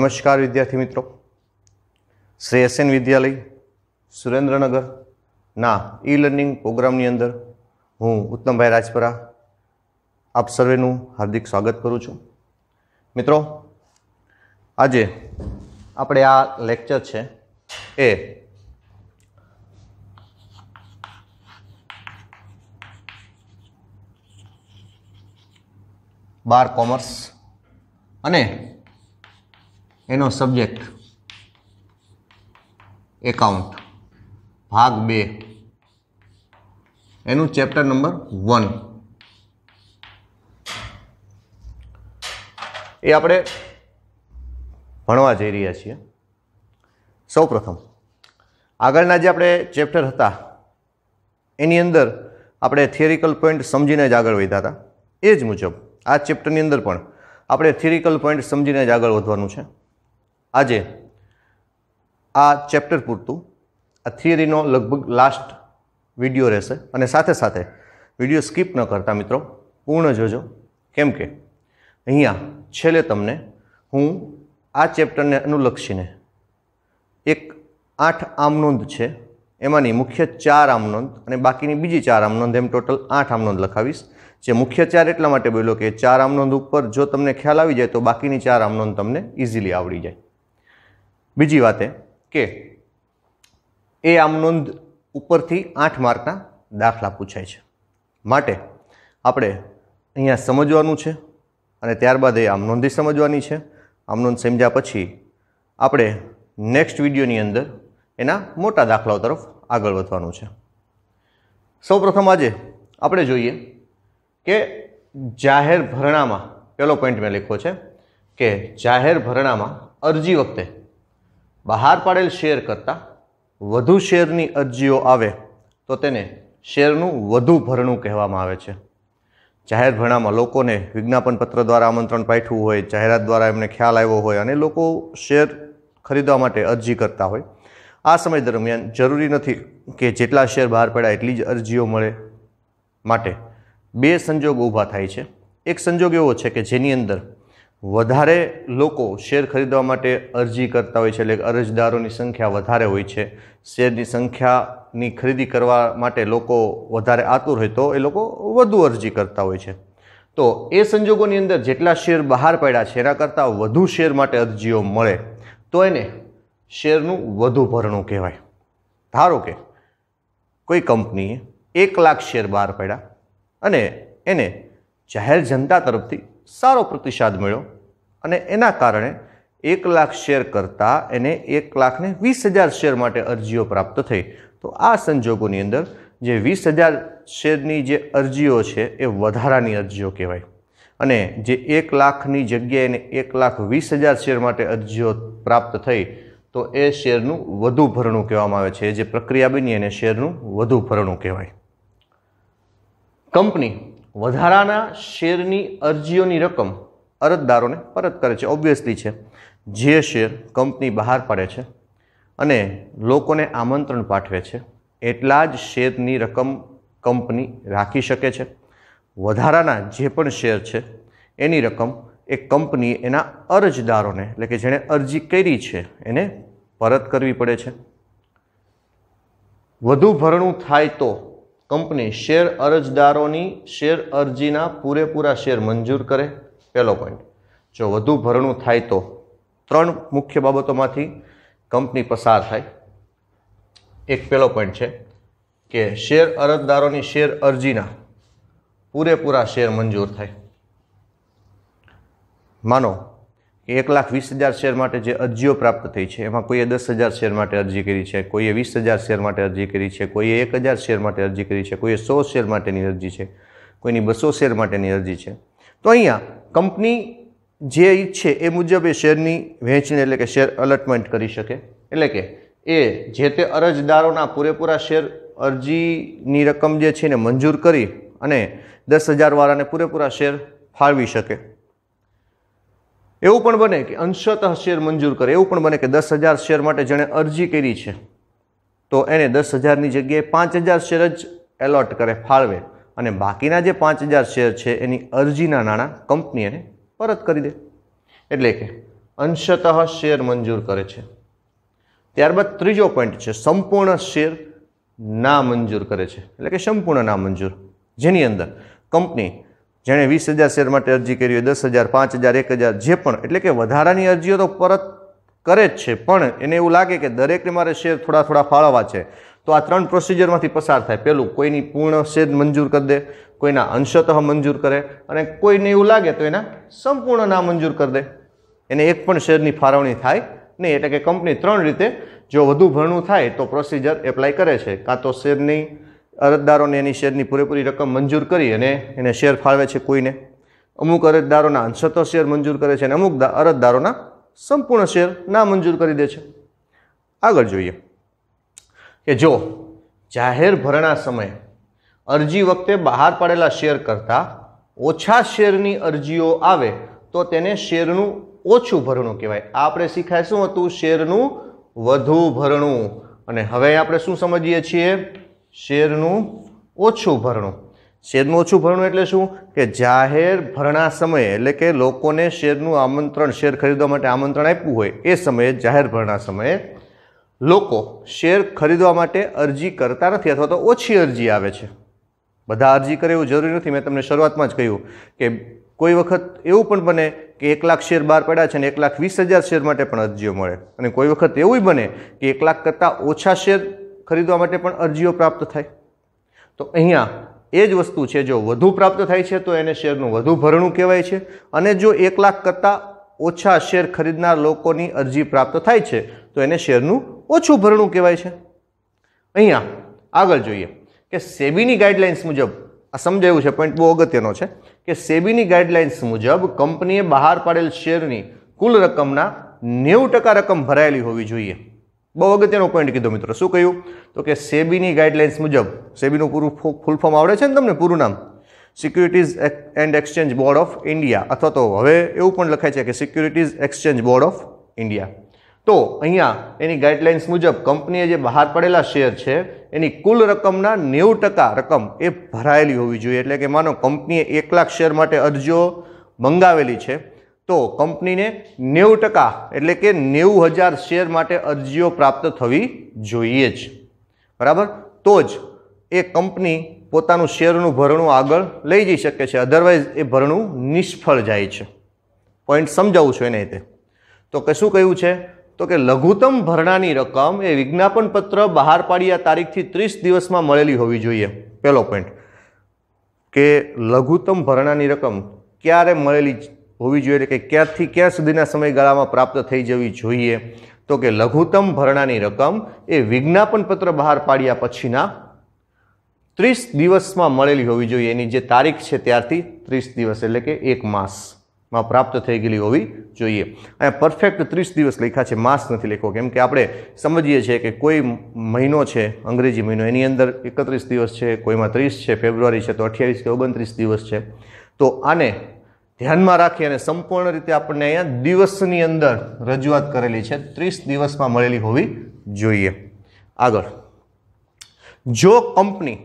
નમસ્કાર વિદ્યાર્થી મિત્રો શ્રી એસએન વિદ્યાલય સુરેન્દ્રનગર ના ઈ લર્નિંગ પ્રોગ્રામની અંદર હું ઉત્તમભાઈ રાજપરા આપ સર્વેનું હાર્દિક સ્વાગત કરું છું મિત્રો આજે આપણે આ લેક્ચર છે એ બાર કોમર્સ અને એનો સબ્જેક્ટ એકાઉન્ટ ભાગ બે એનું ચેપ્ટર નંબર વન એ આપણે ભણવા જઈ રહ્યા છીએ સૌપ્રથમ આગળના જે આપણે ચેપ્ટર હતા એની અંદર આપણે થિયરિકલ પોઈન્ટ સમજીને જ આગળ વધ્યા હતા એ જ મુજબ આ ચેપ્ટરની અંદર પણ આપણે થિયરિકલ પોઈન્ટ સમજીને જ આગળ વધવાનું છે આજે આ ચેપ્ટર પૂરતું આ થિયરીનો લગભગ લાસ્ટ વિડીયો રહેશે અને સાથે સાથે વિડીયો સ્કીપ ન કરતા મિત્રો પૂર્ણ જોજો કેમ કે અહીંયા છેલ્લે તમને હું આ ચેપ્ટરને અનુલક્ષીને એક આઠ આમનોંધ છે એમાંની મુખ્ય ચાર આમનોંધ અને બાકીની બીજી ચાર આમનોંધ એમ ટોટલ આઠ આમનોંધ લખાવીશ જે મુખ્ય ચાર એટલા માટે બોલ્યો કે ચાર આમનોંધ ઉપર જો તમને ખ્યાલ આવી જાય તો બાકીની ચાર આમનોંધ તમને ઇઝીલી આવડી જાય બીજી વાત એ કે એ આમ નોંધ ઉપરથી આઠ માર્કના દાખલા પૂછાય છે માટે આપણે અહીંયા સમજવાનું છે અને ત્યારબાદ એ આમ નોંધી સમજવાની છે આમ નોંધ સમજ્યા પછી આપણે નેક્સ્ટ વિડીયોની અંદર એના મોટા દાખલાઓ તરફ આગળ વધવાનું છે સૌપ્રથમ આજે આપણે જોઈએ કે જાહેર ભરણામાં પહેલો પોઈન્ટ મેં લખ્યો છે કે જાહેર ભરણામાં અરજી વખતે બહાર પાડેલ શેર કરતાં વધુ શેરની અરજીઓ આવે તો તેને શેરનું વધુ ભરણું કહેવામાં આવે છે જાહેર ભરણામાં લોકોને વિજ્ઞાપનપત્ર દ્વારા આમંત્રણ પાઠવું હોય જાહેરાત દ્વારા એમને ખ્યાલ આવ્યો હોય અને લોકો શેર ખરીદવા માટે અરજી કરતા હોય આ સમય દરમિયાન જરૂરી નથી કે જેટલા શેર બહાર પડ્યા એટલી જ અરજીઓ મળે માટે બે સંજોગ ઊભા થાય છે એક સંજોગ એવો છે કે જેની અંદર વધારે લોકો શેર ખરીદવા માટે અરજી કરતા હોય છે એટલે અરજદારોની સંખ્યા વધારે હોય છે શેરની સંખ્યાની ખરીદી કરવા માટે લોકો વધારે આતુર હોય તો એ લોકો વધુ અરજી કરતા હોય છે તો એ સંજોગોની અંદર જેટલા શેર બહાર પડ્યા છે એના કરતાં વધુ શેર માટે અરજીઓ મળે તો એને શેરનું વધુ ભરણું કહેવાય ધારો કે કોઈ કંપનીએ એક લાખ શેર બહાર પડ્યા અને એને જાહેર જનતા તરફથી સારો પ્રતિસાદ મળ્યો અને એના કારણે એક લાખ શેર કરતાં એને એક લાખને વીસ હજાર શેર માટે અરજીઓ પ્રાપ્ત થઈ તો આ સંજોગોની અંદર જે વીસ હજાર શેરની જે અરજીઓ છે એ વધારાની અરજીઓ કહેવાય અને જે એક લાખની જગ્યાએ એને એક લાખ વીસ હજાર શેર માટે અરજીઓ પ્રાપ્ત થઈ તો એ શેરનું વધુ ભરણું કહેવામાં આવે છે જે પ્રક્રિયા બની એને શેરનું વધુ ભરણું કહેવાય કંપની વધારાના શેરની અરજીઓની રકમ અરજદારોને પરત કરે છે ઓબ્વિયસલી છે જે શેર કંપની બહાર પાડે છે અને લોકોને આમંત્રણ પાઠવે છે એટલા જ શેરની રકમ કંપની રાખી શકે છે વધારાના જે પણ શેર છે એની રકમ એ કંપની એના અરજદારોને એટલે કે જેણે અરજી કરી છે એને પરત કરવી પડે છે વધુ ભરણું થાય તો કંપની શેર અરજદારોની શેર અરજીના પૂરેપૂરા શેર મંજૂર કરે પહેલો પોઈન્ટ જો વધુ ભરણું થાય તો ત્રણ મુખ્ય બાબતોમાંથી કંપની પસાર થાય એક પહેલો પોઈન્ટ છે કે શેર અરજદારોની શેર અરજીના પૂરેપૂરા શેર મંજૂર થાય માનો એક લાખ વીસ હજાર શેર માટે જે અરજીઓ પ્રાપ્ત થઈ છે એમાં કોઈએ દસ હજાર શેર માટે અરજી કરી છે કોઈએ વીસ હજાર શેર માટે અરજી કરી છે કોઈએ એક હજાર શેર માટે અરજી કરી છે કોઈએ સો શેર માટેની અરજી છે કોઈની બસો શેર માટેની અરજી છે તો અહીંયા કંપની જે ઈચ્છે એ મુજબ એ શેરની વહેંચણી એટલે કે શેર અલટમેન્ટ કરી શકે એટલે કે એ જે તે અરજદારોના પૂરેપૂરા શેર અરજીની રકમ જે છે એને મંજૂર કરી અને દસ હજારવાળાને પૂરેપૂરા શેર ફાળવી શકે એવું પણ બને કે અંશતઃ શેર મંજૂર કરે એવું પણ બને કે દસ હજાર શેર માટે જેણે અરજી કરી છે તો એને દસ હજારની જગ્યાએ પાંચ હજાર શેર જ એલોટ કરે ફાળવે અને બાકીના જે પાંચ હજાર શેર છે એની અરજીના નાણાં કંપની એને પરત કરી દે એટલે કે અંશતઃ શેર મંજૂર કરે છે ત્યારબાદ ત્રીજો પોઈન્ટ છે સંપૂર્ણ શેર ના મંજૂર કરે છે એટલે કે સંપૂર્ણ ના મંજૂર જેની અંદર કંપની જેણે વીસ હજાર શેર માટે અરજી કરી હોય દસ હજાર પાંચ હજાર એક હજાર જે પણ એટલે કે વધારાની અરજીઓ તો પરત કરે જ છે પણ એને એવું લાગે કે દરેકને મારે શેર થોડા થોડા ફાળવવા છે તો આ ત્રણ પ્રોસિજરમાંથી પસાર થાય પહેલું કોઈની પૂર્ણ શેર મંજૂર કરી દે કોઈના અંશતઃ મંજૂર કરે અને કોઈને એવું લાગે તો એના સંપૂર્ણ ના મંજૂર કરી દે એને એક પણ શેરની ફાળવણી થાય નહીં એટલે કે કંપની ત્રણ રીતે જો વધુ ભરણું થાય તો પ્રોસિજર એપ્લાય કરે છે કાં તો શેર નહીં અરજદારોને એની શેરની પૂરેપૂરી રકમ મંજૂર કરી અને એને શેર ફાળવે છે કોઈને અમુક અરજદારોના અંશતો શેર મંજૂર કરે છે અને અમુક અરજદારોના સંપૂર્ણ શેર ના મંજૂર કરી દે છે આગળ જોઈએ કે જો જાહેર ભરણા સમયે અરજી વખતે બહાર પાડેલા શેર કરતાં ઓછા શેરની અરજીઓ આવે તો તેને શેરનું ઓછું ભરણું કહેવાય આપણે શીખાય શું હતું શેરનું વધુ ભરણું અને હવે આપણે શું સમજીએ છીએ શેરનું ઓછું ભરણું શેરનું ઓછું ભરણું એટલે શું કે જાહેર ભરણા સમયે એટલે કે લોકોને શેરનું આમંત્રણ શેર ખરીદવા માટે આમંત્રણ આપ્યું હોય એ સમયે જાહેર ભરણા સમયે લોકો શેર ખરીદવા માટે અરજી કરતા નથી અથવા તો ઓછી અરજી આવે છે બધા અરજી કરે એવું જરૂરી નથી મેં તમને શરૂઆતમાં જ કહ્યું કે કોઈ વખત એવું પણ બને કે એક લાખ શેર બહાર પડ્યા છે અને એક લાખ વીસ હજાર શેર માટે પણ અરજીઓ મળે અને કોઈ વખત એવું બને કે એક લાખ કરતાં ઓછા શેર ખરીદવા માટે પણ અરજીઓ પ્રાપ્ત થાય તો અહીંયા એ જ વસ્તુ છે જો વધુ પ્રાપ્ત થાય છે તો એને શેરનું વધુ ભરણું કહેવાય છે અને જો એક લાખ કરતાં ઓછા શેર ખરીદનાર લોકોની અરજી પ્રાપ્ત થાય છે તો એને શેરનું ઓછું ભરણું કહેવાય છે અહીંયા આગળ જોઈએ કે સેબીની ગાઈડલાઇન્સ મુજબ આ સમજાયું છે પોઈન્ટ બહુ અગત્યનો છે કે સેબીની ગાઈડલાઇન્સ મુજબ કંપનીએ બહાર પાડેલ શેરની કુલ રકમના નેવું ટકા રકમ ભરાયેલી હોવી જોઈએ બહુ અગત્યનો પોઈન્ટ કીધો મિત્રો શું કહ્યું તો કે સેબીની ગાઈડલાઇન્સ મુજબ સેબીનું પૂરું ફૂલ ફોર્મ આવડે છે ને તમને પૂરું નામ securities and exchange board of India અથવા તો હવે એવું પણ લખાય છે કે securities exchange board of India તો અહીંયા એની ગાઈડલાઇન્સ મુજબ કંપનીએ જે બહાર પડેલા શેર છે એની કુલ રકમના નેવું ટકા રકમ એ ભરાયેલી હોવી જોઈએ એટલે કે માનો કંપનીએ એક લાખ શેર માટે અરજીઓ મંગાવેલી છે તો કંપનીને નેવું ટકા એટલે કે નેવું હજાર શેર માટે અરજીઓ પ્રાપ્ત થવી જોઈએ જ બરાબર તો જ એ કંપની પોતાનું શેરનું ભરણું આગળ લઈ જઈ શકે છે અધરવાઇઝ એ ભરણું નિષ્ફળ જાય છે પોઈન્ટ સમજાવું છું એને રીતે તો કે શું કહ્યું છે તો કે લઘુત્તમ ભરણાની રકમ એ વિજ્ઞાપન પત્ર બહાર પાડ્યા તારીખથી ત્રીસ દિવસમાં મળેલી હોવી જોઈએ પહેલો પોઈન્ટ કે લઘુત્તમ ભરણાની રકમ ક્યારે મળેલી હોવી જોઈએ એટલે કે ક્યાંથી ક્યાં સુધીના સમયગાળામાં પ્રાપ્ત થઈ જવી જોઈએ તો કે લઘુત્તમ ભરણાની રકમ એ વિજ્ઞાપનપત્ર બહાર પાડ્યા પછીના ત્રીસ દિવસમાં મળેલી હોવી જોઈએ એની જે તારીખ છે ત્યારથી ત્રીસ દિવસ એટલે કે એક માસમાં પ્રાપ્ત થઈ ગયેલી હોવી જોઈએ અહીંયા પરફેક્ટ ત્રીસ દિવસ લખ્યા છે માસ નથી લખ્યો કેમ કે આપણે સમજીએ છીએ કે કોઈ મહિનો છે અંગ્રેજી મહિનો એની અંદર એકત્રીસ દિવસ છે કોઈમાં ત્રીસ છે ફેબ્રુઆરી છે તો અઠ્યાવીસ કે ઓગણત્રીસ દિવસ છે તો આને ધ્યાનમાં રાખી અને સંપૂર્ણ રીતે આપણને અહીંયા દિવસની અંદર રજૂઆત કરેલી છે ત્રીસ દિવસમાં મળેલી હોવી જોઈએ આગળ જો કંપની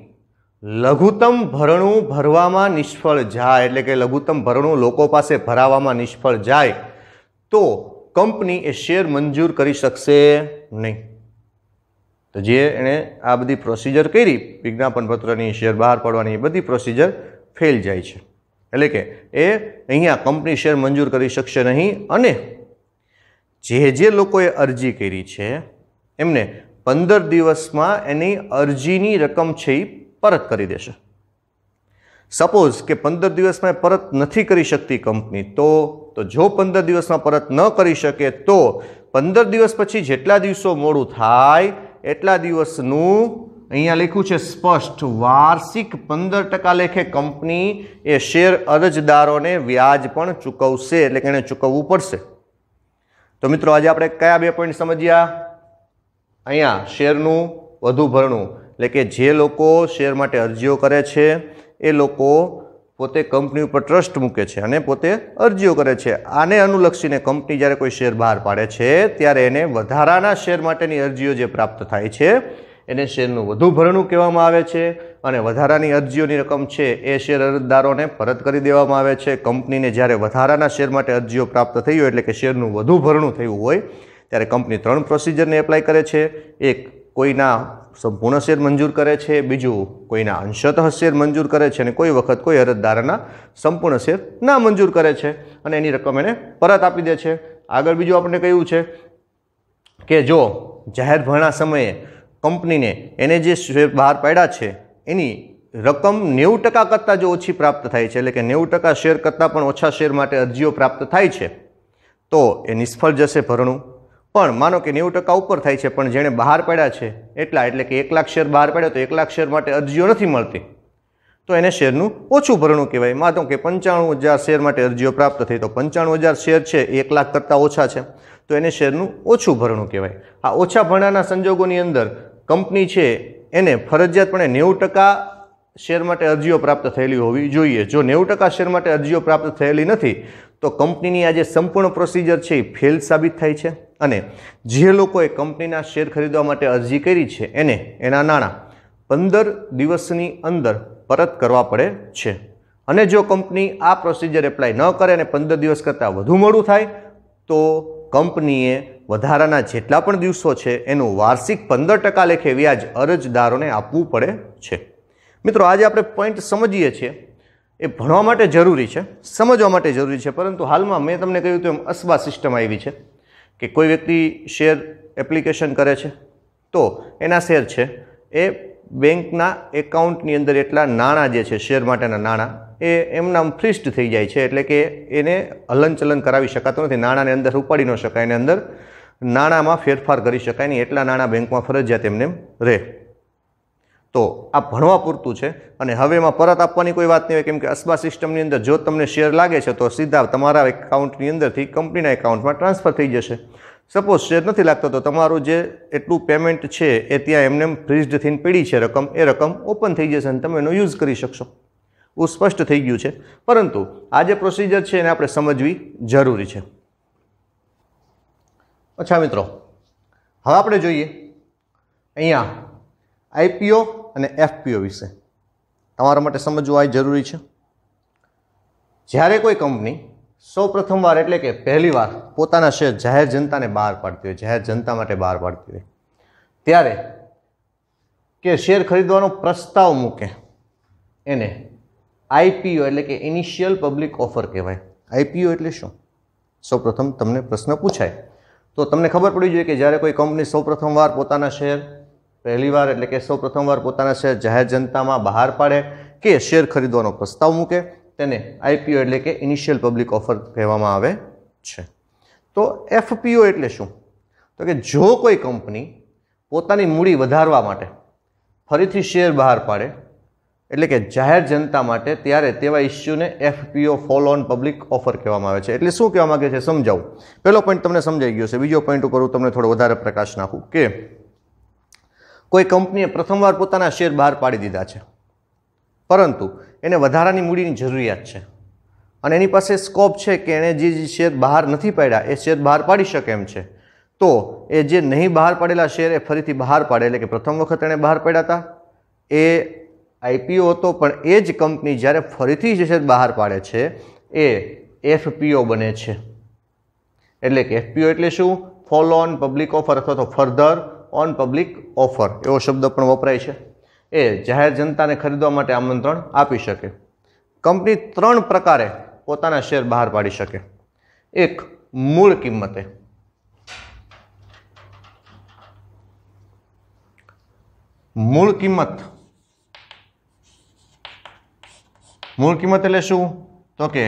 લઘુત્તમ ભરણું ભરવામાં નિષ્ફળ જાય એટલે કે લઘુત્તમ ભરણું લોકો પાસે ભરાવવામાં નિષ્ફળ જાય તો કંપની એ શેર મંજૂર કરી શકશે નહીં તો જે એણે આ બધી પ્રોસિજર કરી વિજ્ઞાપન પત્રની શેર બહાર પાડવાની એ બધી પ્રોસિજર ફેલ જાય છે એટલે કે એ અહીંયા કંપની શેર મંજૂર કરી શકશે નહીં અને જે જે લોકોએ અરજી કરી છે એમને પંદર દિવસમાં એની અરજીની રકમ છે એ પરત કરી દેશે સપોઝ કે પંદર દિવસમાં પરત નથી કરી શકતી કંપની તો તો જો પંદર દિવસમાં પરત ન કરી શકે તો પંદર દિવસ પછી જેટલા દિવસો મોડું થાય એટલા દિવસનું અહીંયા લખ્યું છે સ્પષ્ટ વાર્ષિક પંદર ટકા લેખે કંપની એ શેર અરજદારોને વ્યાજ પણ ચૂકવશે એટલે કે એને ચૂકવવું પડશે તો મિત્રો આજે આપણે કયા બે પોઈન્ટ સમજ્યા અહીંયા શેરનું વધુ ભરણું એટલે કે જે લોકો શેર માટે અરજીઓ કરે છે એ લોકો પોતે કંપની ઉપર ટ્રસ્ટ મૂકે છે અને પોતે અરજીઓ કરે છે આને અનુલક્ષીને કંપની જ્યારે કોઈ શેર બહાર પાડે છે ત્યારે એને વધારાના શેર માટેની અરજીઓ જે પ્રાપ્ત થાય છે એને શેરનું વધુ ભરણું કહેવામાં આવે છે અને વધારાની અરજીઓની રકમ છે એ શેર અરજદારોને પરત કરી દેવામાં આવે છે કંપનીને જ્યારે વધારાના શેર માટે અરજીઓ પ્રાપ્ત થઈ હોય એટલે કે શેરનું વધુ ભરણું થયું હોય ત્યારે કંપની ત્રણ પ્રોસિજરને એપ્લાય કરે છે એક કોઈના સંપૂર્ણ શેર મંજૂર કરે છે બીજું કોઈના અંશતઃ શેર મંજૂર કરે છે અને કોઈ વખત કોઈ અરજદારના સંપૂર્ણ શેર ના મંજૂર કરે છે અને એની રકમ એને પરત આપી દે છે આગળ બીજું આપણે કહ્યું છે કે જો જાહેર ભરણા સમયે કંપનીને એને જે શેર બહાર પાડ્યા છે એની રકમ નેવું ટકા કરતાં જો ઓછી પ્રાપ્ત થાય છે એટલે કે નેવું ટકા શેર કરતાં પણ ઓછા શેર માટે અરજીઓ પ્રાપ્ત થાય છે તો એ નિષ્ફળ જશે ભરણું પણ માનો કે નેવું ટકા ઉપર થાય છે પણ જેણે બહાર પાડ્યા છે એટલા એટલે કે એક લાખ શેર બહાર પાડ્યા તો એક લાખ શેર માટે અરજીઓ નથી મળતી તો એને શેરનું ઓછું ભરણું કહેવાય માનો કે પંચાણું હજાર શેર માટે અરજીઓ પ્રાપ્ત થઈ તો પંચાણું હજાર શેર છે એ એક લાખ કરતાં ઓછા છે તો એને શેરનું ઓછું ભરણું કહેવાય આ ઓછા ભરણાના સંજોગોની અંદર કંપની છે એને ફરજિયાતપણે નેવું ટકા શેર માટે અરજીઓ પ્રાપ્ત થયેલી હોવી જોઈએ જો નેવું ટકા શેર માટે અરજીઓ પ્રાપ્ત થયેલી નથી તો કંપનીની આ જે સંપૂર્ણ પ્રોસિજર છે એ ફેલ સાબિત થાય છે અને જે લોકોએ કંપનીના શેર ખરીદવા માટે અરજી કરી છે એને એના નાણાં પંદર દિવસની અંદર પરત કરવા પડે છે અને જો કંપની આ પ્રોસિજર એપ્લાય ન કરે અને પંદર દિવસ કરતાં વધુ મોડું થાય તો કંપનીએ વધારાના જેટલા પણ દિવસો છે એનું વાર્ષિક પંદર ટકા લેખે વ્યાજ અરજદારોને આપવું પડે છે મિત્રો આજે આપણે પોઈન્ટ સમજીએ છીએ એ ભણવા માટે જરૂરી છે સમજવા માટે જરૂરી છે પરંતુ હાલમાં મેં તમને કહ્યું તેમ અસબા સિસ્ટમ આવી છે કે કોઈ વ્યક્તિ શેર એપ્લિકેશન કરે છે તો એના શેર છે એ બેંકના એકાઉન્ટની અંદર એટલા નાણાં જે છે શેર માટેના નાણાં એ એમના ફ્રિસ્ટ થઈ જાય છે એટલે કે એને હલનચલન કરાવી શકાતું નથી નાણાંને અંદર ઉપાડી ન શકાય એની અંદર નાણાંમાં ફેરફાર કરી શકાય નહીં એટલા નાણાં બેંકમાં ફરજિયાત એમને રહે તો આ ભણવા પૂરતું છે અને હવે એમાં પરત આપવાની કોઈ વાત નહીં હોય કેમ કે અસ્બા સિસ્ટમની અંદર જો તમને શેર લાગે છે તો સીધા તમારા એકાઉન્ટની અંદરથી કંપનીના એકાઉન્ટમાં ટ્રાન્સફર થઈ જશે સપોઝ શેર નથી લાગતો તો તમારું જે એટલું પેમેન્ટ છે એ ત્યાં એમને ફ્રીઝડ થઈને પીડી છે રકમ એ રકમ ઓપન થઈ જશે અને તમે એનો યુઝ કરી શકશો એવું સ્પષ્ટ થઈ ગયું છે પરંતુ આ જે પ્રોસિજર છે એને આપણે સમજવી જરૂરી છે અચ્છા મિત્રો હવે આપણે જોઈએ અહીંયા આઈપીઓ અને એફપીઓ વિશે તમારા માટે સમજવું આ જરૂરી છે જ્યારે કોઈ કંપની સૌ પ્રથમવાર એટલે કે પહેલીવાર પોતાના શેર જાહેર જનતાને બહાર પાડતી હોય જાહેર જનતા માટે બહાર પાડતી હોય ત્યારે કે શેર ખરીદવાનો પ્રસ્તાવ મૂકે એને આઈપીઓ એટલે કે ઇનિશિયલ પબ્લિક ઓફર કહેવાય આઈપીઓ એટલે શું સૌપ્રથમ તમને પ્રશ્ન પૂછાય તો તમને ખબર પડવી જોઈએ કે જ્યારે કોઈ કંપની સૌ સૌપ્રથમવાર પોતાના શેર પહેલીવાર એટલે કે સૌપ્રથમવાર પોતાના શેર જાહેર જનતામાં બહાર પાડે કે શેર ખરીદવાનો પ્રસ્તાવ મૂકે તેને આઈપીઓ એટલે કે ઇનિશિયલ પબ્લિક ઓફર કહેવામાં આવે છે તો એફપીઓ એટલે શું તો કે જો કોઈ કંપની પોતાની મૂડી વધારવા માટે ફરીથી શેર બહાર પાડે એટલે કે જાહેર જનતા માટે ત્યારે તેવા ઇસ્યુને FPO follow on public offer કહેવામાં આવે છે એટલે શું કહેવા માગે છે સમજાવું પહેલો પોઈન્ટ તમને સમજાઈ ગયો છે બીજો પોઈન્ટ ઉપર હું તમને થોડો વધારે પ્રકાશ નાખું કે કોઈ કંપનીએ પ્રથમવાર પોતાના શેર બહાર પાડી દીધા છે પરંતુ એને વધારાની મૂડીની જરૂરિયાત છે અને એની પાસે સ્કોપ છે કે એણે જે જે શેર બહાર નથી પાડ્યા એ શેર બહાર પાડી શકે એમ છે તો એ જે નહીં બહાર પાડેલા શેર એ ફરીથી બહાર પાડે એટલે કે પ્રથમ વખત એણે બહાર પાડ્યા હતા એ આઈપીઓ હતો પણ એ જ કંપની જ્યારે ફરીથી જે છે બહાર પાડે છે એ એફપીઓ બને છે એટલે કે એફપીઓ એટલે શું ફોલો ઓન પબ્લિક ઓફર અથવા તો ફર્ધર ઓન પબ્લિક ઓફર એવો શબ્દ પણ વપરાય છે એ જાહેર જનતાને ખરીદવા માટે આમંત્રણ આપી શકે કંપની ત્રણ પ્રકારે પોતાના શેર બહાર પાડી શકે એક મૂળ કિંમતે મૂળ કિંમત મૂળ કિંમત એટલે શું તો કે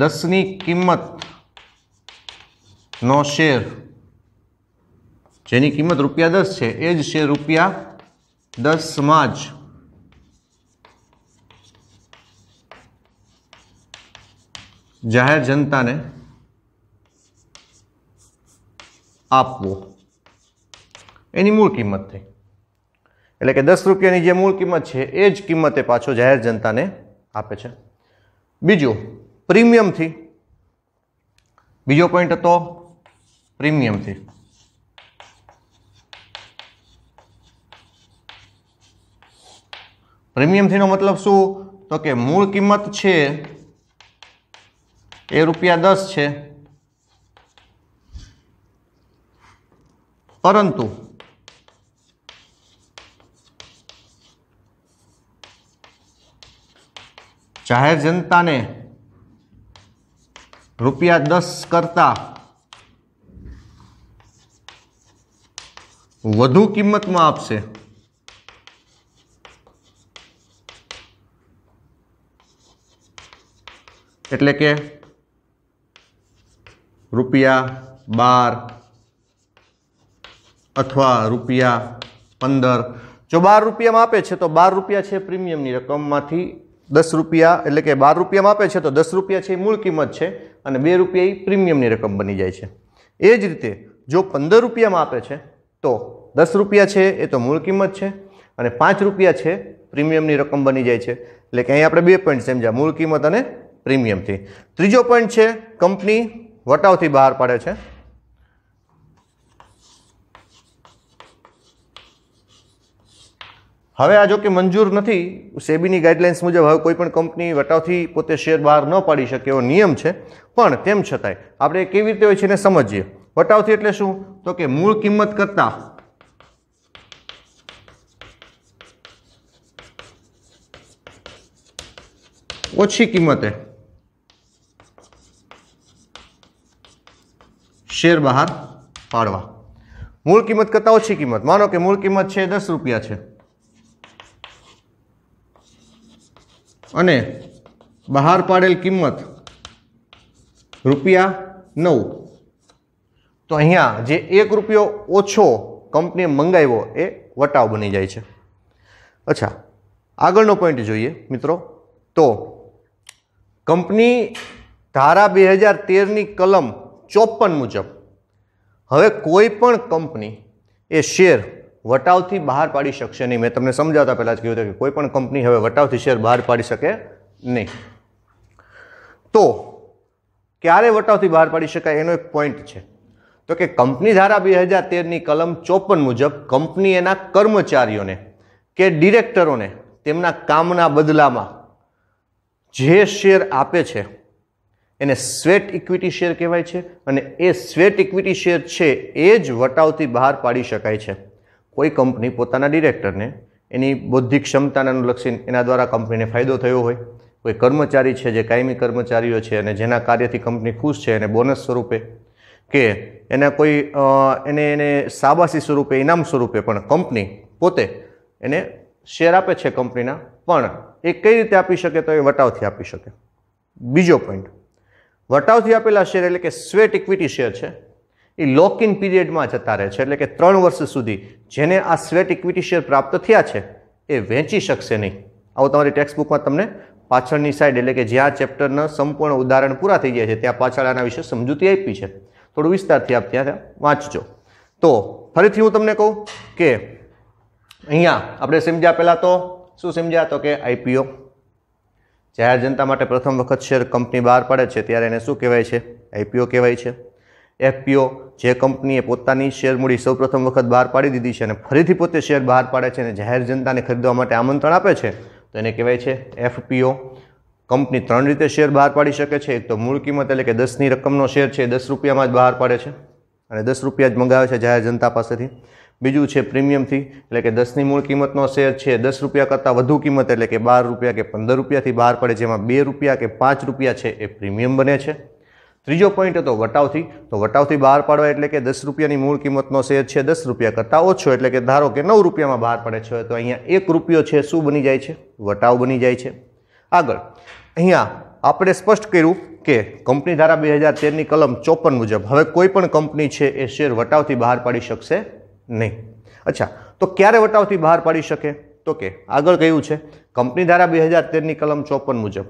દસની કિંમતનો શેર જેની કિંમત રૂપિયા દસ છે એ જ શેર રૂપિયા દસમાં જ જાહેર જનતાને આપવો એની મૂળ કિંમત થઈ એટલે કે દસ રૂપિયાની જે મૂળ કિંમત છે એ જ કિંમતે પાછો જાહેર જનતાને આપે છે બીજું પ્રીમિયમથી બીજો પોઈન્ટ હતો પ્રીમિયમથી પ્રીમિયમથીનો મતલબ શું તો કે મૂળ કિંમત છે એ રૂપિયા દસ છે પરંતુ જ્યારે જનતાને રૂપિયા 10 કરતાં વધુ કિંમતમાં આપે એટલે કે રૂપિયા 12 अथवा રૂપિયા 15 જો 12 રૂપિયામાં આપે છે તો 12 રૂપિયા છે પ્રીમિયમની રકમમાંથી દસ રૂપિયા એટલે કે બાર રૂપિયામાં આપે છે તો દસ રૂપિયા છે એ મૂળ કિંમત છે અને બે રૂપિયા એ પ્રીમિયમની રકમ બની જાય છે એ જ રીતે જો પંદર રૂપિયામાં આપે છે તો દસ રૂપિયા છે એ તો મૂળ કિંમત છે અને પાંચ રૂપિયા છે પ્રીમિયમની રકમ બની જાય છે એટલે કે અહીં આપણે બે પોઈન્ટ સમજ્યા મૂળ કિંમત અને પ્રીમિયમથી ત્રીજો પોઈન્ટ છે કંપની વટાવથી બહાર પાડે છે હવે આ જો કે મંજૂર નથી સેબીની ગાઈડલાઇન્સ મુજબ હવે કોઈ પણ કંપની વટાવથી પોતે શેર બહાર ન પાડી શકે એવો નિયમ છે પણ તેમ છતાંય આપણે કેવી રીતે હોય છે એને સમજીએ વટાવથી એટલે શું તો કે મૂળ કિંમત કરતાં ઓછી કિંમતે શેર બહાર પાડવા મૂળ કિંમત કરતાં ઓછી કિંમત માનો કે મૂળ કિંમત છે દસ રૂપિયા છે અને બહાર પાડેલ કિંમત રૂપિયા નવ તો અહીંયા જે એક રૂપિયો ઓછો કંપનીએ મંગાવ્યો એ વટાવ બની જાય છે અચ્છા આગળનો પોઈન્ટ જોઈએ મિત્રો તો કંપની ધારા બે હજાર તેરની કલમ ચોપન મુજબ હવે કોઈ પણ કંપની એ શેર વટાવથી બહાર પાડી શકશે નહીં મેં તમને સમજાવતા પહેલાં જ કહ્યું હતું કે કોઈ પણ કંપની હવે વટાવથી શેર બહાર પાડી શકે નહીં તો ક્યારે વટાવથી બહાર પાડી શકાય એનો એક પોઈન્ટ છે તો કે કંપની ધારા બે હજાર તેરની કલમ ચોપન મુજબ કંપની એના કર્મચારીઓને કે ડિરેક્ટરોને તેમના કામના બદલામાં જે શેર આપે છે એને સ્વેટ ઇક્વિટી શેર કહેવાય છે અને એ સ્વેટ ઇક્વિટી શેર છે એ જ વટાવથી બહાર પાડી શકાય છે કોઈ કંપની પોતાના ડિરેક્ટરને એની બૌદ્ધિક ક્ષમતાને અનુલક્ષીને એના દ્વારા કંપનીને ફાયદો થયો હોય કોઈ કર્મચારી છે જે કાયમી કર્મચારીઓ છે અને જેના કાર્યથી કંપની ખુશ છે અને બોનસ સ્વરૂપે કે એના કોઈ એને એને સાબાસી સ્વરૂપે ઇનામ સ્વરૂપે પણ કંપની પોતે એને શેર આપે છે કંપનીના પણ એ કઈ રીતે આપી શકે તો એ વટાવથી આપી શકે બીજો પોઈન્ટ વટાવથી આપેલા શેર એટલે કે સ્વેટ ઇક્વિટી શેર છે એ લોક ઇન પીરિયડમાં જતા રહે છે એટલે કે ત્રણ વર્ષ સુધી જેને આ સ્વેટ ઇક્વિટી શેર પ્રાપ્ત થયા છે એ વેચી શકશે નહીં આવું તમારી ટેક્સ્ટ બુકમાં તમને પાછળની સાઈડ એટલે કે જ્યાં ચેપ્ટરના સંપૂર્ણ ઉદાહરણ પૂરા થઈ ગયા છે ત્યાં પાછળ આના વિશે સમજૂતી આપી છે થોડું વિસ્તારથી આપ ત્યાં વાંચજો તો ફરીથી હું તમને કહું કે અહીંયા આપણે સમજ્યા પહેલાં તો શું સમજ્યા તો કે આઈપીઓ જાહેર જનતા માટે પ્રથમ વખત શેર કંપની બહાર પડે છે ત્યારે એને શું કહેવાય છે આઈપીઓ કહેવાય છે એફપીઓ જે કંપનીએ પોતાની શેર મૂડી સૌપ્રથમ વખત બહાર પાડી દીધી છે અને ફરીથી પોતે શેર બહાર પાડે છે અને જાહેર જનતાને ખરીદવા માટે આમંત્રણ આપે છે તો એને કહેવાય છે એફપીઓ કંપની ત્રણ રીતે શેર બહાર પાડી શકે છે એક તો મૂળ કિંમત એટલે કે દસની રકમનો શેર છે દસ રૂપિયામાં જ બહાર પાડે છે અને દસ રૂપિયા જ મંગાવે છે જાહેર જનતા પાસેથી બીજું છે પ્રીમિયમથી એટલે કે દસની મૂળ કિંમતનો શેર છે દસ રૂપિયા કરતાં વધુ કિંમત એટલે કે બાર રૂપિયા કે પંદર રૂપિયાથી બહાર પડે જેમાં બે રૂપિયા કે પાંચ રૂપિયા છે એ પ્રીમિયમ બને છે ત્રીજો પોઈન્ટ હતો વટાવથી તો વટાવથી બહાર પાડવા એટલે કે દસ રૂપિયાની મૂળ કિંમતનો શેર છે દસ રૂપિયા કરતાં ઓછો એટલે કે ધારો કે નવ રૂપિયામાં બહાર પડે છે તો અહીંયા એક રૂપિયો છે શું બની જાય છે વટાવ બની જાય છે આગળ અહીંયા આપણે સ્પષ્ટ કર્યું કે કંપની ધારા બે હજાર તેરની કલમ ચોપન મુજબ હવે કોઈ પણ કંપની છે એ શેર વટાવથી બહાર પાડી શકશે નહીં અચ્છા તો ક્યારે વટાવથી બહાર પાડી શકે તો કે આગળ કહ્યું છે કંપની ધારા બે હજાર તેરની કલમ ચોપન મુજબ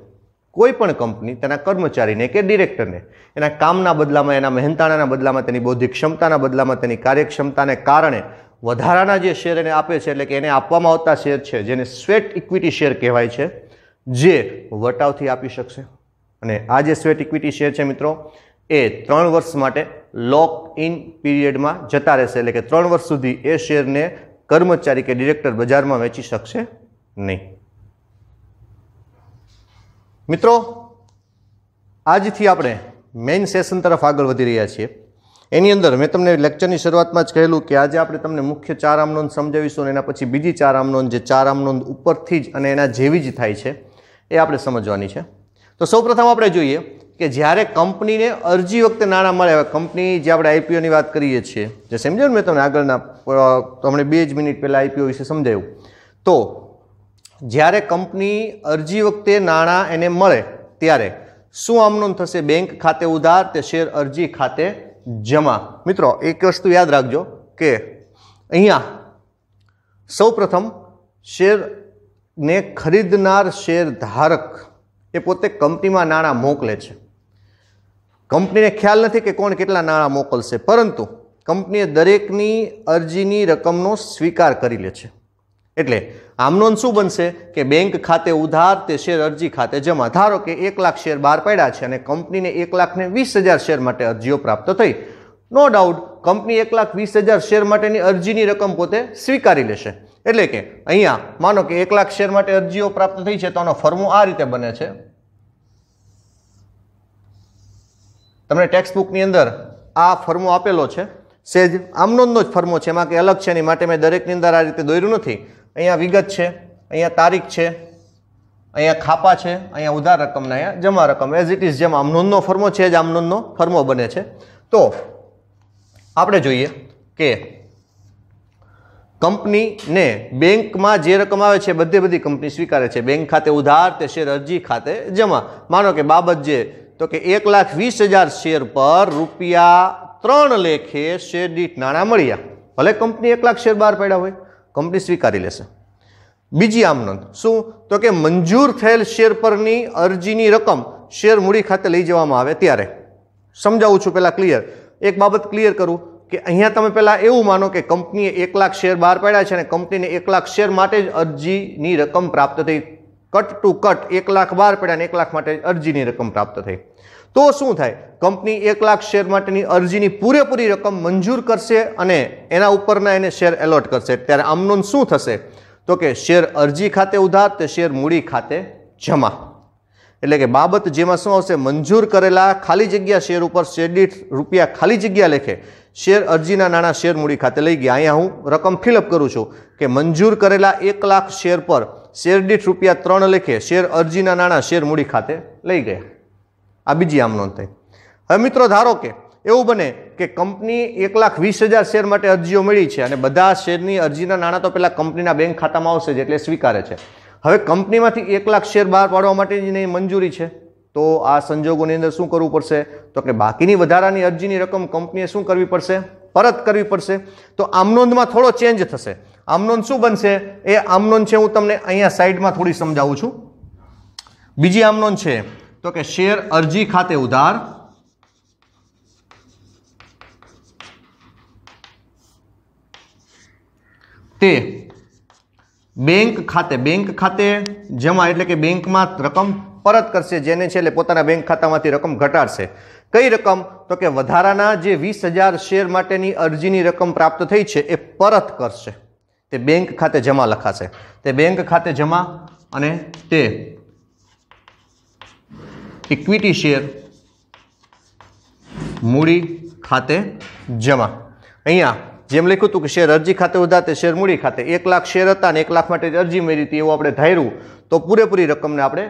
કોઈ પણ કંપની તેના કર્મચારીને કે ડિરેક્ટરને એના કામના બદલામાં એના મહેનતાણાના બદલામાં તેની બૌદ્ધિક ક્ષમતાના બદલામાં તેની કાર્યક્ષમતાને કારણે વધારાના જે શેર એને આપે છે એટલે કે એને આપવામાં આવતા શેર છે જેને સ્વેટ ઇક્વિટી શેર કહેવાય છે જે વટાવથી આપી શકશે અને આ જે સ્વેટ ઇક્વિટી શેર છે મિત્રો એ ત્રણ વર્ષ માટે લોક ઇન પીરિયડમાં જતા રહેશે એટલે કે ત્રણ વર્ષ સુધી એ શેરને કર્મચારી કે ડિરેક્ટર બજારમાં વેચી શકશે નહીં મિત્રો આજથી આપણે મેઇન સેશન તરફ આગળ વધી રહ્યા છીએ એની અંદર મેં તમને લેક્ચરની શરૂઆતમાં જ કહેલું કે આજે આપણે તમને મુખ્ય ચાર આમનોંધ સમજાવીશું અને એના પછી બીજી ચાર આમનોંધ જે ચાર આમનોંધ ઉપરથી જ અને એના જેવી જ થાય છે એ આપણે સમજવાની છે તો સૌપ્રથમ આપણે જોઈએ કે જ્યારે કંપનીને અરજી વખતે નાણાં મળે કંપની જે આપણે આઈપીઓની વાત કરીએ છીએ જે સમજાવ્યું મેં તમને આગળના હમણાં બે જ મિનિટ પહેલાં આઈપીઓ વિશે સમજાયું તો જ્યારે કંપની અરજી વખતે નાણાં એને મળે ત્યારે શું આમનોન થશે બેંક ખાતે ઉધાર તે શેર અરજી ખાતે જમા મિત્રો એક વસ્તુ યાદ રાખજો કે અહીંયા સૌપ્રથમ શેરને ખરીદનાર શેર ધારક એ પોતે કંપનીમાં નાણાં મોકલે છે કંપનીને ખ્યાલ નથી કે કોણ કેટલા નાણાં મોકલશે પરંતુ કંપનીએ દરેકની અરજીની રકમનો સ્વીકાર કરી લે છે એટલે આમનોન શું બનશે કે બેંક ખાતે ઉધાર તે શેર અરજી ખાતે જમા ધારો કે એક લાખ શેર બહાર પડ્યા છે અને કંપનીને એક લાખને વીસ હજાર શેર માટે અરજીઓ પ્રાપ્ત થઈ નો ડાઉટ કંપની એક લાખ વીસ હજાર શેર માટેની અરજીની રકમ પોતે સ્વીકારી લેશે એટલે કે અહીંયા માનો કે એક લાખ શેર માટે અરજીઓ પ્રાપ્ત થઈ છે તો આનો ફોર્મો આ રીતે બને છે તમને ટેક્સ્ટ બુકની અંદર આ ફોર્મો આપેલો છે સેજ આમનોંધનો જ ફર્મો છે એમાં કે અલગ છે એની માટે મેં દરેકની અંદર આ રીતે દોર્યું નથી અહીંયા વિગત છે અહીંયા તારીખ છે અહીંયા ખાપા છે અહીંયા ઉધાર રકમને અહીંયા જમા રકમ એઝ ઇટ ઇઝ જેમ આમ નોંધનો ફર્મો છે જ આમ નોંધનો ફર્મો બને છે તો આપણે જોઈએ કે કંપનીને બેંકમાં જે રકમ આવે છે બધે બધી કંપની સ્વીકારે છે બેંક ખાતે ઉધાર તે શેર અરજી ખાતે જમા માનો કે બાબત જે તો કે એક લાખ વીસ હજાર શેર પર રૂપિયા ત્રણ લેખે શેર દીઠ નાણાં મળ્યા ભલે કંપની એક લાખ શેર બહાર પડ્યા હોય કંપની સ્વીકારી લેશે બીજી આમ નોંધ શું તો કે મંજૂર થયેલ શેર પરની અરજીની રકમ શેર મૂડી ખાતે લઈ જવામાં આવે ત્યારે સમજાવું છું પહેલાં ક્લિયર એક બાબત ક્લિયર કરું કે અહીંયા તમે પહેલાં એવું માનો કે કંપનીએ એક લાખ શેર બહાર પાડ્યા છે અને કંપનીને એક લાખ શેર માટે જ અરજીની રકમ પ્રાપ્ત થઈ કટ ટુ કટ એક લાખ બહાર પડ્યા અને એક લાખ માટે અરજીની રકમ પ્રાપ્ત થઈ તો શું થાય કંપની એક લાખ શેર માટેની અરજીની પૂરેપૂરી રકમ મંજૂર કરશે અને એના ઉપરના એને શેર એલોટ કરશે ત્યારે આમનોન શું થશે તો કે શેર અરજી ખાતે ઉધાર તે શેર મૂડી ખાતે જમા એટલે કે બાબત જેમાં શું આવશે મંજૂર કરેલા ખાલી જગ્યા શેર ઉપર શેર દીઠ રૂપિયા ખાલી જગ્યા લખે શેર અરજીના નાણાં શેર મૂડી ખાતે લઈ ગયા અહીંયા હું રકમ ફિલઅપ કરું છું કે મંજૂર કરેલા એક લાખ શેર પર શેર દીઠ રૂપિયા ત્રણ લેખે શેર અરજીના નાણાં શેર મૂડી ખાતે લઈ ગયા આ બીજી આમ નોંધ હવે મિત્રો ધારો કે એવું બને કે કંપની એક લાખ વીસ હજાર શેર માટે અરજીઓ મળી છે અને બધા શેરની અરજીના નાણાં તો પહેલાં કંપનીના બેંક ખાતામાં આવશે જ એટલે સ્વીકારે છે હવે કંપનીમાંથી એક લાખ શેર બહાર પાડવા માટેની મંજૂરી છે તો આ સંજોગોની અંદર શું કરવું પડશે તો કે બાકીની વધારાની અરજીની રકમ કંપનીએ શું કરવી પડશે પરત કરવી પડશે તો આમનોંધમાં થોડો ચેન્જ થશે આમનોંધ શું બનશે એ આમનોંધ છે હું તમને અહીંયા સાઈડમાં થોડી સમજાવું છું બીજી આમનોંધ છે તો કે શેર અરજી ખાતે ઉધાર તે બેંક ખાતે બેંક ખાતે જમા એટલે કે બેંકમાં રકમ પરત કરશે જેને છે એટલે પોતાના બેંક ખાતામાંથી રકમ ઘટાડશે કઈ રકમ તો કે વધારાના જે વીસ શેર માટેની અરજીની રકમ પ્રાપ્ત થઈ છે એ પરત કરશે તે બેંક ખાતે જમા લખાશે તે બેંક ખાતે જમા અને તે ઇક્વિટી શેર મૂડી ખાતે જમા અહીંયા જેમ લખ્યું હતું કે શેર અરજી ખાતે વધા તે શેર મૂડી ખાતે એક લાખ શેર હતા અને એક લાખ માટે અરજી મેળવી હતી એવું આપણે ધાર્યું તો પૂરેપૂરી રકમને આપણે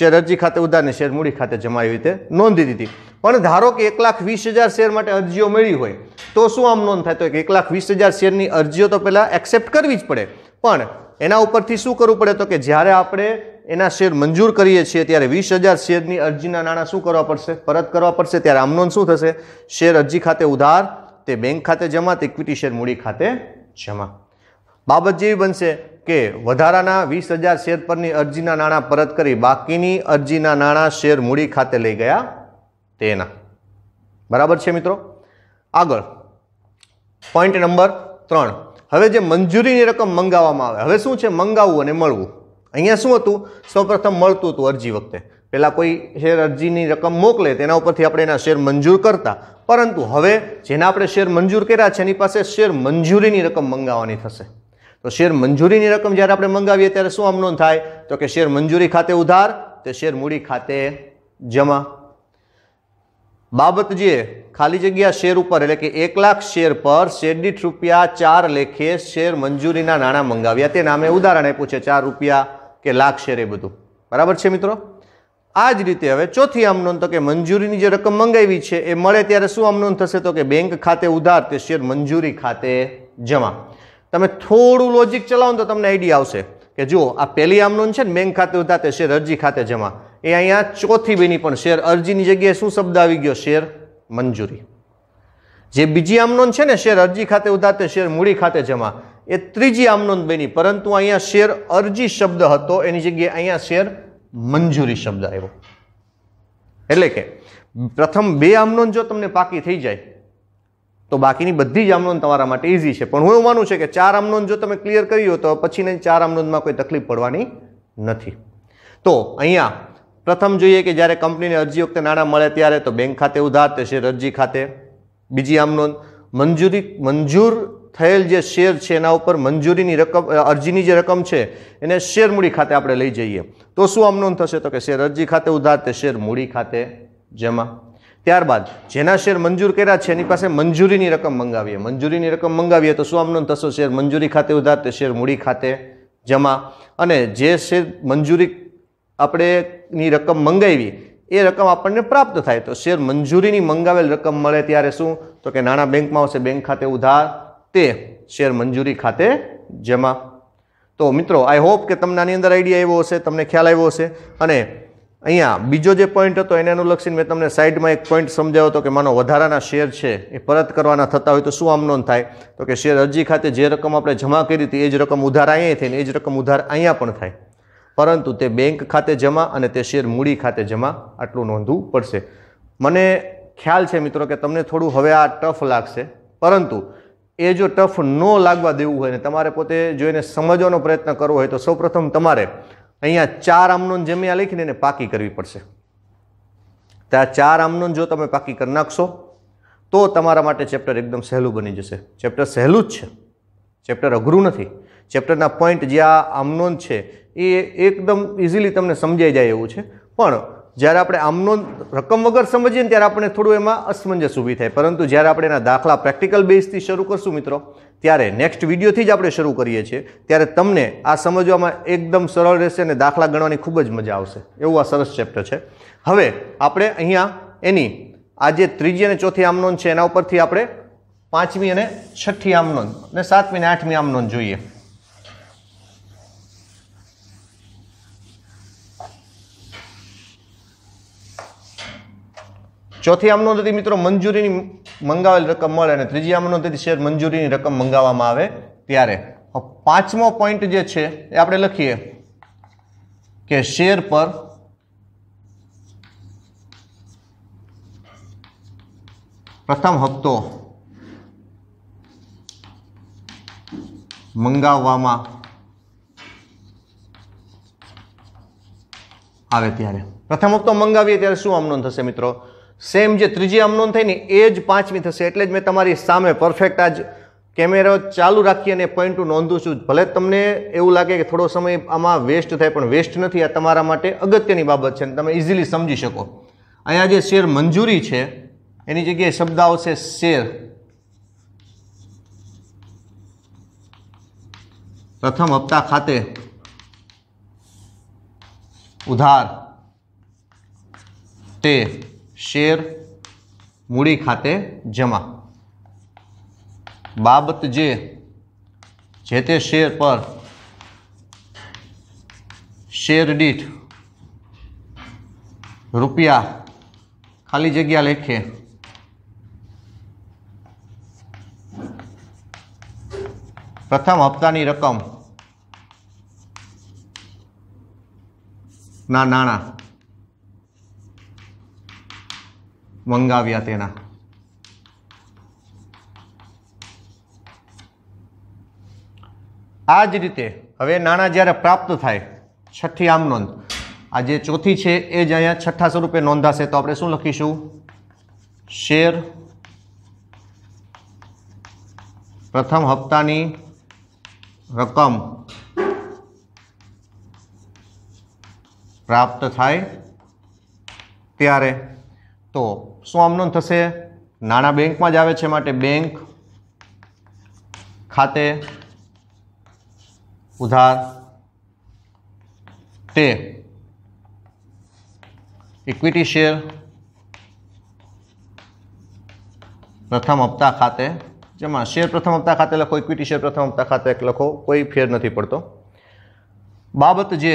શેર અરજી ખાતે ઉધારને શેર મૂડી ખાતે જમા એવી રીતે નોંધી દીધી પણ ધારો કે એક લાખ વીસ હજાર શેર માટે અરજીઓ મળી હોય તો શું આમ નોંધ થાય તો એક લાખ વીસ હજાર શેરની અરજીઓ તો પહેલાં એક્સેપ્ટ કરવી જ પડે પણ એના ઉપરથી શું કરવું પડે તો કે જ્યારે આપણે એના શેર મંજૂર કરીએ છીએ ત્યારે વીસ હજાર શેરની અરજીના નાણાં શું કરવા પડશે પરત કરવા પડશે ત્યારે આમનોન શું થશે શેર અરજી ખાતે ઉધાર તે બેંક ખાતે જમા તે ઇક્વિટી શેર મૂડી ખાતે જમા બાબત જેવી બનશે કે વધારાના વીસ હજાર શેર પરની અરજીના નાણાં પરત કરી બાકીની અરજીના નાણાં શેર મૂડી ખાતે લઈ ગયા તેના બરાબર છે મિત્રો આગળ પોઈન્ટ નંબર ત્રણ હવે જે મંજૂરીની રકમ મંગાવવામાં આવે હવે શું છે મંગાવવું અને મળવું અહીંયા શું હતું સૌપ્રથમ મળતું હતું અરજી વખતે પહેલાં કોઈ શેર અરજીની રકમ મોકલે તેના ઉપરથી આપણે એના શેર મંજૂર કરતા પરંતુ હવે જેના આપણે શેર મંજૂર કર્યા છે એની પાસે શેર મંજૂરીની રકમ મંગાવવાની થશે તો શેર મંજૂરીની રકમ જ્યારે આપણે મંગાવીએ ત્યારે શું આમનો થાય તો કે શેર મંજૂરી ખાતે ઉધાર તે શેર મૂડી ખાતે જમા બાબત જે ખાલી જગ્યા શેર ઉપર એટલે કે એક લાખ શેર પર શેરદીઠ રૂપિયા ચાર લેખે શેર મંજૂરીના નાણાં મંગાવ્યા તે નામે ઉદાહરણ આપ્યું છે ચાર રૂપિયા કે લાગશે રે બધું બરાબર છે મિત્રો આ જ રીતે હવે ચોથી આમનોંધ તો કે મંજૂરીની જે રકમ મંગાવી છે એ મળે ત્યારે શું આમનોંધ થશે તો કે બેંક ખાતે ઉધાર તે શેર મંજૂરી ખાતે જમા તમે થોડું લોજિક ચલાવો તો તમને આઈડિયા આવશે કે જુઓ આ પહેલી આમનોંધ છે ને બેંક ખાતે ઉધાર તે શેર અરજી ખાતે જમા એ અહીંયા ચોથી બેની પણ શેર અરજીની જગ્યાએ શું શબ્દ આવી ગયો શેર મંજૂરી જે બીજી આમનોંધ છે ને શેર અરજી ખાતે ઉધાર તે શેર મૂડી ખાતે જમા એ ત્રીજી આમનોંધ બની પરંતુ અહીંયા શેર અરજી શબ્દ હતો એની જગ્યાએ અહીંયા શેર મંજૂરી શબ્દ આવ્યો એટલે કે પ્રથમ બે આમનોંધ જો તમને પાકી થઈ જાય તો બાકીની બધી જ આમનોંધ તમારા માટે ઇઝી છે પણ હું એવું માનું છું કે ચાર આમનોંધ જો તમે ક્લિયર કરી હો તો પછીને ચાર આમનોંધમાં કોઈ તકલીફ પડવાની નથી તો અહીંયા પ્રથમ જોઈએ કે જ્યારે કંપનીને અરજી વખતે નાણાં મળે ત્યારે તો બેંક ખાતે ઉધાર તે શેર અરજી ખાતે બીજી આમનોંધ મંજૂરી મંજૂર થયેલ જે શેર છે એના ઉપર મંજૂરીની રકમ અરજીની જે રકમ છે એને શેર મૂડી ખાતે આપણે લઈ જઈએ તો શું આમ થશે તો કે શેર અરજી ખાતે ઉધાર તે શેર મૂડી ખાતે જમા ત્યારબાદ જેના શેર મંજૂર કર્યા છે એની પાસે મંજૂરીની રકમ મંગાવીએ મંજૂરીની રકમ મંગાવીએ તો શું આમ થશે શેર મંજૂરી ખાતે ઉધાર તે શેર મૂડી ખાતે જમા અને જે શેર મંજૂરી આપણેની રકમ મંગાવી એ રકમ આપણને પ્રાપ્ત થાય તો શેર મંજૂરીની મંગાવેલ રકમ મળે ત્યારે શું તો કે નાણાં બેંકમાં આવશે બેંક ખાતે ઉધાર તે શેર મંજૂરી ખાતે જમા તો મિત્રો આઈ હોપ કે તમને આની અંદર આઈડિયા આવ્યો હશે તમને ખ્યાલ આવ્યો હશે અને અહીંયા બીજો જે પોઈન્ટ હતો એને અનુલક્ષીને મેં તમને સાઈડમાં એક પોઈન્ટ સમજાવ્યો હતો કે માનો વધારાના શેર છે એ પરત કરવાના થતા હોય તો શું આમનોન થાય તો કે શેર અરજી ખાતે જે રકમ આપણે જમા કરી હતી એ જ રકમ ઉધાર અહીંયા થઈને એ જ રકમ ઉધાર અહીંયા પણ થાય પરંતુ તે બેંક ખાતે જમા અને તે શેર મૂડી ખાતે જમા આટલું નોંધવું પડશે મને ખ્યાલ છે મિત્રો કે તમને થોડું હવે આ ટફ લાગશે પરંતુ એ જો ટફ ન લાગવા દેવું હોય ને તમારે પોતે જો એને સમજવાનો પ્રયત્ન કરવો હોય તો સૌપ્રથમ તમારે અહીંયા ચાર આમનોન જમ્યા લખીને એને પાકી કરવી પડશે તો આ ચાર આમનોન જો તમે પાકી કરી નાખશો તો તમારા માટે ચેપ્ટર એકદમ સહેલું બની જશે ચેપ્ટર સહેલું જ છે ચેપ્ટર અઘરું નથી ચેપ્ટરના પોઈન્ટ જે આ આમનોન છે એ એકદમ ઇઝીલી તમને સમજાઈ જાય એવું છે પણ જ્યારે આપણે આમનો રકમ વગર સમજીએ ત્યારે આપણે થોડું એમાં અસમંજસ ઊભી થાય પરંતુ જ્યારે આપણે એના દાખલા પ્રેક્ટિકલ બેઝથી શરૂ કરશું મિત્રો ત્યારે નેક્સ્ટ વિડીયોથી જ આપણે શરૂ કરીએ છીએ ત્યારે તમને આ સમજવામાં એકદમ સરળ રહેશે અને દાખલા ગણવાની ખૂબ જ મજા આવશે એવું આ સરસ ચેપ્ટર છે હવે આપણે અહીંયા એની આ જે ત્રીજી અને ચોથી આમનોન છે એના ઉપરથી આપણે પાંચમી અને છઠ્ઠી આમનોન અને સાતમી અને આઠમી આમનોન જોઈએ ચોથી આમનોંધથી મિત્રો મંજૂરીની મંગાવેલ રકમ મળે અને ત્રીજી આમનોંધથી શેર મંજૂરીની રકમ મંગાવવામાં આવે ત્યારે પાંચમો પોઈન્ટ જે છે એ આપણે લખીએ કે શેર પર પ્રથમ હપ્તો મંગાવવામાં આવે ત્યારે પ્રથમ હપ્તો મંગાવીએ ત્યારે શું આમનોન થશે મિત્રો સેમ જે ત્રીજી અમનોન થઈ ને એ જ પાંચમી થશે એટલે જ મેં તમારી સામે પરફેક્ટ આજ કેમેરો ચાલુ રાખી અને પોઈન્ટ ટુ નોંધું છું ભલે તમને એવું લાગે કે થોડો સમય આમાં વેસ્ટ થાય પણ વેસ્ટ નથી આ તમારા માટે અગત્યની બાબત છે અને તમે ઇઝીલી સમજી શકો અહીંયા જે શેર મંજૂરી છે એની જગ્યાએ શબ્દ આવશે શેર પ્રથમ હપ્તા ખાતે ઉધાર તે શેર મૂડી ખાતે જમા બાબત જે જે તે શેર પર શેર દીઠ રૂપિયા ખાલી જગ્યા લેખે પ્રથમ હપ્તાની રકમ ના નાણાં મંગાવ્યા તેના આ જ રીતે હવે નાણાં જ્યારે પ્રાપ્ત થાય છઠ્ઠી આમ નોંધ આ જે ચોથી છે એ જ અહીંયા છઠ્ઠા સ્વરૂપે નોંધાશે તો આપણે શું લખીશું શેર પ્રથમ હપ્તાની રકમ પ્રાપ્ત થાય ત્યારે તો શું આમનો થશે નાણાં બેંકમાં જ આવે છે માટે બેંક ખાતે ઉધાર તે ઇક્વિટી શેર પ્રથમ હપ્તા ખાતે જેમાં શેર પ્રથમ હપ્તા ખાતે લખો ઇક્વિટી શેર પ્રથમ હપ્તા ખાતે લખો કોઈ ફેર નથી પડતો બાબત જે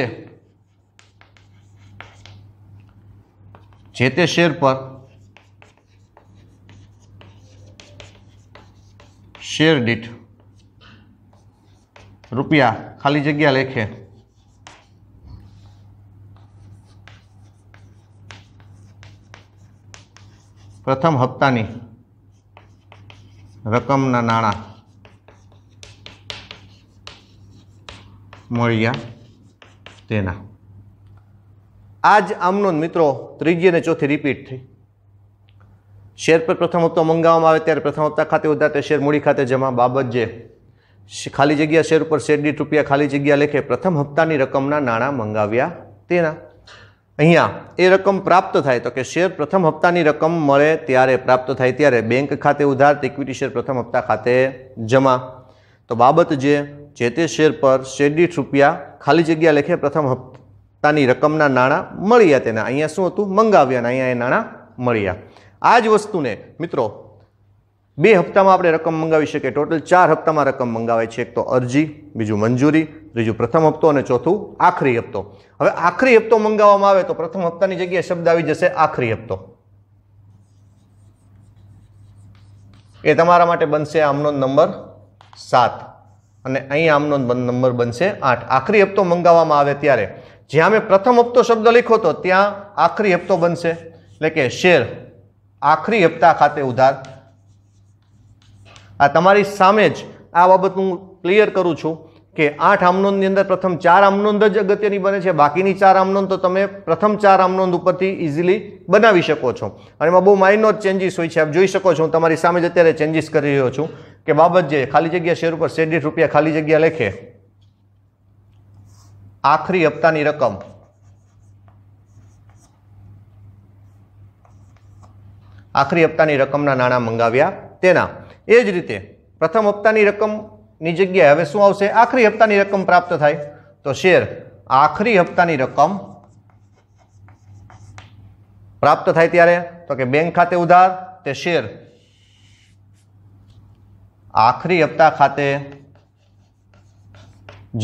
જે તે શેર પર શેર દીઠ રૂપિયા ખાલી જગ્યા લેખે પ્રથમ હપ્તાની રકમના નાણાં મળ્યા તેના આ જ આમનો મિત્રો ત્રીજી અને ચોથી રિપીટ થઈ શેર પર પ્રથમ હપ્તો મંગાવવામાં આવે ત્યારે પ્રથમ હપ્તા ખાતે ઉધારતે શેર મૂડી ખાતે જમા બાબત જે ખાલી જગ્યા શેર ઉપર શેર દીઠ રૂપિયા ખાલી જગ્યા લેખે પ્રથમ હપ્તાની રકમના નાણાં મંગાવ્યા તેના અહીંયા એ રકમ પ્રાપ્ત થાય તો કે શેર પ્રથમ હપ્તાની રકમ મળે ત્યારે પ્રાપ્ત થાય ત્યારે બેંક ખાતે ઉધાર ઇક્વિટી શેર પ્રથમ હપ્તા ખાતે જમા તો બાબત જે જે તે શેર પર શેર દીઠ રૂપિયા ખાલી જગ્યા લેખે પ્રથમ હપ્તા તાની રકમના નાણાં મળ્યા તેના અહીંયા શું હતું મંગાવ્યા અને અહીંયા એ નાણાં મળ્યા આ જ વસ્તુને મિત્રો બે હપ્તામાં આપણે રકમ મંગાવી શકીએ ટોટલ ચાર હપ્તામાં રકમ મંગાવે છે એક તો અરજી બીજું મંજૂરી ત્રીજું પ્રથમ હપ્તો અને ચોથું આખરી હપ્તો હવે આખરી હપ્તો મંગાવવામાં આવે તો પ્રથમ હપ્તાની જગ્યાએ શબ્દ આવી જશે આખરી હપ્તો એ તમારા માટે બનશે આમનો નંબર સાત અને અહીં આમનો નંબર બનશે આઠ આખરી હપ્તો મંગાવવામાં આવે ત્યારે જ્યાં મેં પ્રથમ હપ્તો શબ્દ લખ્યો હતો ત્યાં આખરી હપ્તો બનશે એટલે કે શેર આખરી હપ્તા ખાતે ઉધાર આ તમારી સામે જ આ બાબત હું ક્લિયર કરું છું કે આઠ આમનોંદની અંદર પ્રથમ ચાર આમનોંદ જ અગત્યની બને છે બાકીની ચાર આમનોંદ તો તમે પ્રથમ ચાર આમનોંદ ઉપરથી ઇઝીલી બનાવી શકો છો અને એમાં બહુ માઇનોર ચેન્જીસ હોય છે આપ જોઈ શકો છો હું તમારી સામે જ અત્યારે ચેન્જીસ કરી રહ્યો છું કે બાબત જે ખાલી જગ્યા શેર ઉપર સેડિટ રૂપિયા ખાલી જગ્યા લખે આખરી હપ્તાની રકમ આખરી હપ્તાની રકમના નાણાં મંગાવ્યા તેના એ જ રીતે પ્રથમ હપ્તાની રકમની જગ્યાએ હવે શું આવશે આખરી હપ્તાની રકમ પ્રાપ્ત થાય તો શેર આખરી હપ્તાની રકમ પ્રાપ્ત થાય ત્યારે તો કે બેંક ખાતે ઉધાર તે શેર આખરી હપ્તા ખાતે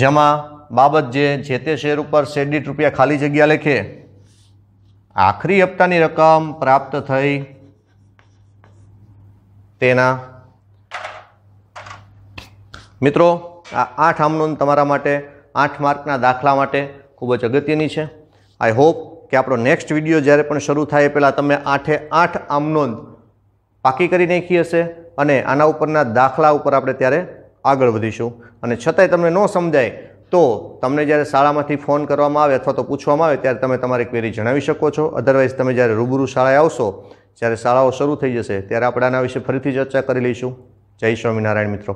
જમા બાબત જે જે તે શેર ઉપર સેડીટ રૂપિયા ખાલી જગ્યા લખે આખરી હપ્તાની રકમ પ્રાપ્ત થઈ તેના મિત્રો આ આઠ આમનોન તમારા માટે આઠ માર્કના દાખલા માટે ખૂબ જ અગત્યની છે આઈ હોપ કે આપણો નેક્સ્ટ વિડીયો જ્યારે પણ શરૂ થાય પહેલાં તમે આઠે આઠ આમનોંધ પાકી કરી નાખી હશે અને આના ઉપરના દાખલા ઉપર આપણે ત્યારે આગળ વધીશું અને છતાંય તમને ન સમજાય તો તમને જ્યારે શાળામાંથી ફોન કરવામાં આવે અથવા તો પૂછવામાં આવે ત્યારે તમે તમારી ક્વેરી જણાવી શકો છો અધરવાઇઝ તમે જ્યારે રૂબરૂ શાળાએ આવશો જ્યારે શાળાઓ શરૂ થઈ જશે ત્યારે આપણે આના વિશે ફરીથી ચર્ચા કરી લઈશું જય સ્વામિનારાયણ મિત્રો